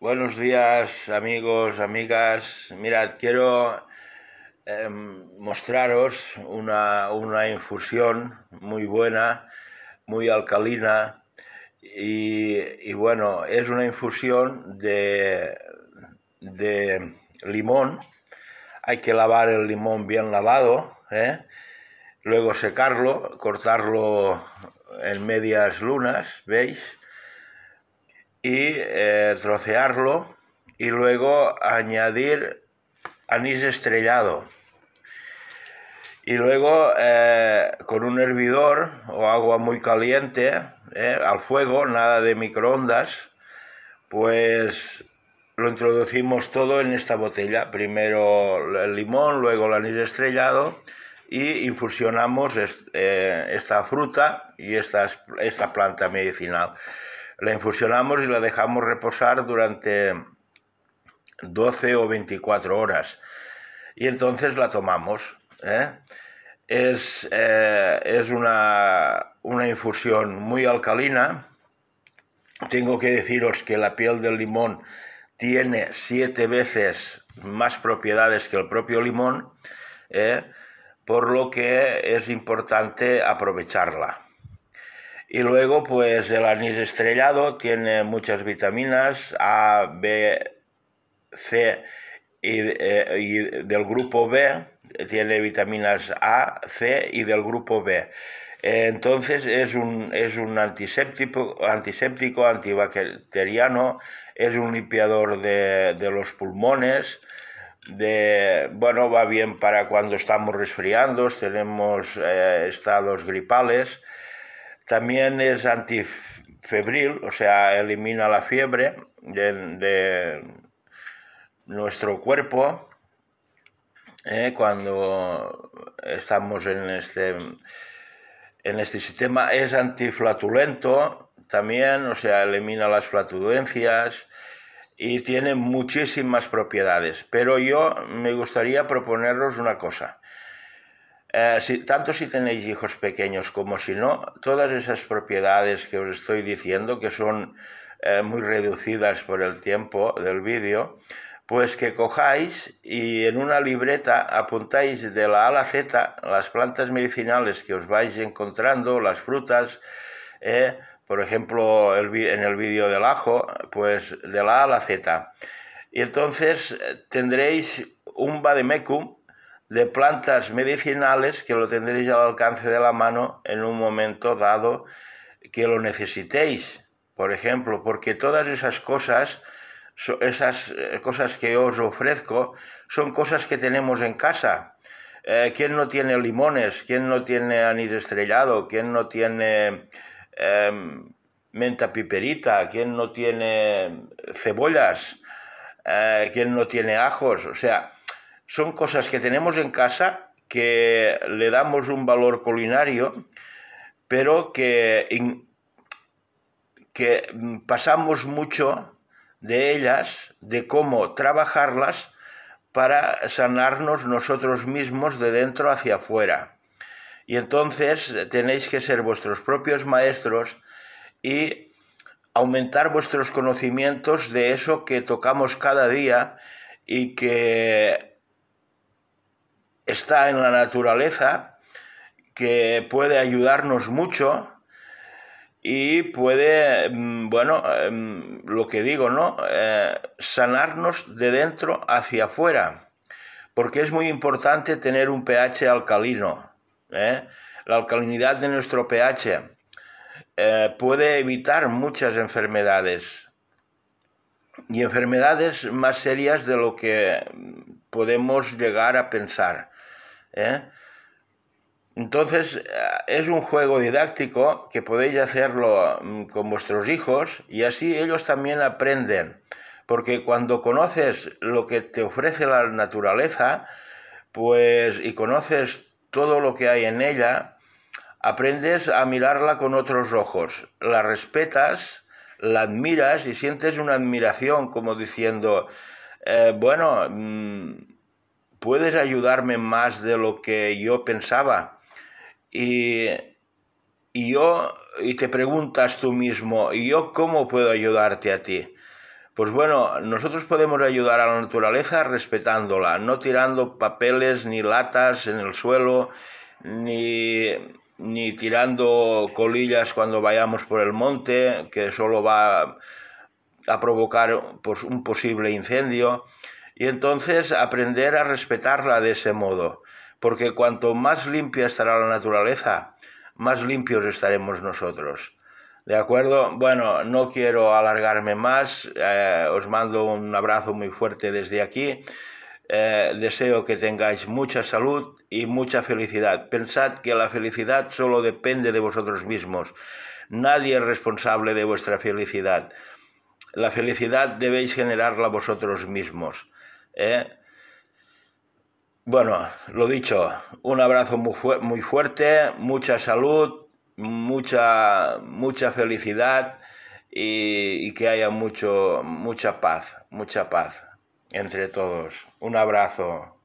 Buenos días amigos, amigas. Mirad, quiero em, mostraros una, infusión muy buena, muy alcalina y, bueno, es una infusión de, de limón. Hay que lavar el limón bien lavado, ¿eh? luego secarlo, cortarlo en medias lunas, ¿veis? y eh, trocearlo y luego añadir anís estrellado. Y luego eh, con un hervidor o agua muy caliente eh, al fuego, nada de microondas, pues lo introducimos todo en esta botella. Primero el limón, luego el anís estrellado y infusionamos esta fruta y esta, esta planta medicinal. La infusionamos y la dejamos reposar durante 12 o 24 horas y entonces la tomamos. ¿eh? Eh, es, una, una infusión muy alcalina. Tengo que deciros que la piel del limón tiene siete veces más propiedades que el propio limón, ¿eh? por lo que es importante aprovecharla. Y luego, pues el anís estrellado tiene muchas vitaminas A, B, C eh, y, del grupo B, tiene vitaminas A, C y del grupo B. Entonces es un, es antiséptico, antiséptico, antibacteriano, es un limpiador de, los pulmones, de, bueno, va bien para cuando estamos resfriando, tenemos eh, estados gripales, también es antifebril, o sea, elimina la fiebre de, nuestro cuerpo eh, cuando estamos en este, en este sistema. Es antiflatulento también, o sea, elimina las flatulencias y tiene muchísimas propiedades. Pero yo me gustaría proponeros una cosa. Eh, tanto si tenéis hijos pequeños como si no, todas esas propiedades que os estoy diciendo, que son eh, muy reducidas por el tiempo del vídeo, pues que cojáis y en una libreta apuntáis de la A a la Z las plantas medicinales que os vais encontrando, las frutas, eh, por ejemplo en el vídeo del ajo, pues de la A a la Z. Y entonces tendréis un vademecum de plantas medicinales que lo tendréis al alcance de la mano en un momento dado que lo necesitéis, por ejemplo, porque todas esas cosas, esas eh, cosas que os ofrezco, son cosas que tenemos en casa. Eh, ¿Quién no tiene limones? ¿Quién no tiene anís estrellado? ¿Quién no tiene em, menta piperita? ¿Quién no tiene cebollas? Eh, ¿Quién no tiene ajos? O sea, son cosas que tenemos en casa que le damos un valor culinario, pero que, que pasamos mucho de ellas, de cómo trabajarlas para sanarnos nosotros mismos de dentro hacia afuera. Y entonces tenéis que ser vuestros propios maestros y aumentar vuestros conocimientos de eso que tocamos cada día y que está en la naturaleza, que puede ayudarnos mucho y puede, mm, bueno, em, lo que digo, ¿no? Eh, sanarnos de dentro hacia afuera, porque es muy importante tener un pH alcalino, ¿eh? la alcalinidad de nuestro pH. Eh, puede evitar muchas enfermedades y enfermedades más serias de lo que podemos llegar a pensar. ¿eh? Entonces eh, es un juego didáctico que podéis hacerlo mm, con vuestros hijos y así ellos también aprenden. Porque cuando conoces lo que te ofrece la naturaleza, pues y conoces todo lo que hay en ella, aprendes a mirarla con otros ojos, la respetas, la admiras y sientes una admiración como diciendo, eh, bueno, mm, puedes ayudarme más de lo que yo pensaba. Y, yo, y te preguntas tú mismo, ¿y yo cómo puedo ayudarte a ti? Pues bueno, nosotros podemos ayudar a la naturaleza respetándola, no tirando papeles ni latas en el suelo, ni, tirando colillas cuando vayamos por el monte, que solo va a provocar pues, un posible incendio y entonces aprender a respetarla de ese modo, porque cuanto más limpia estará la naturaleza, más limpios estaremos nosotros. ¿De acuerdo? Bueno, no quiero alargarme más, eh, os mando un abrazo muy fuerte desde aquí. Eh, deseo que tengáis mucha salud y mucha felicidad. Pensad que la felicidad solo depende de vosotros mismos. Nadie es responsable de vuestra felicidad. La felicidad debéis generarla vosotros mismos. ¿eh? Bueno, lo dicho, un abrazo muy, fuerte, mucha salud, mucha, mucha felicidad y, y, que haya mucho, mucha paz, mucha paz entre todos. Un abrazo.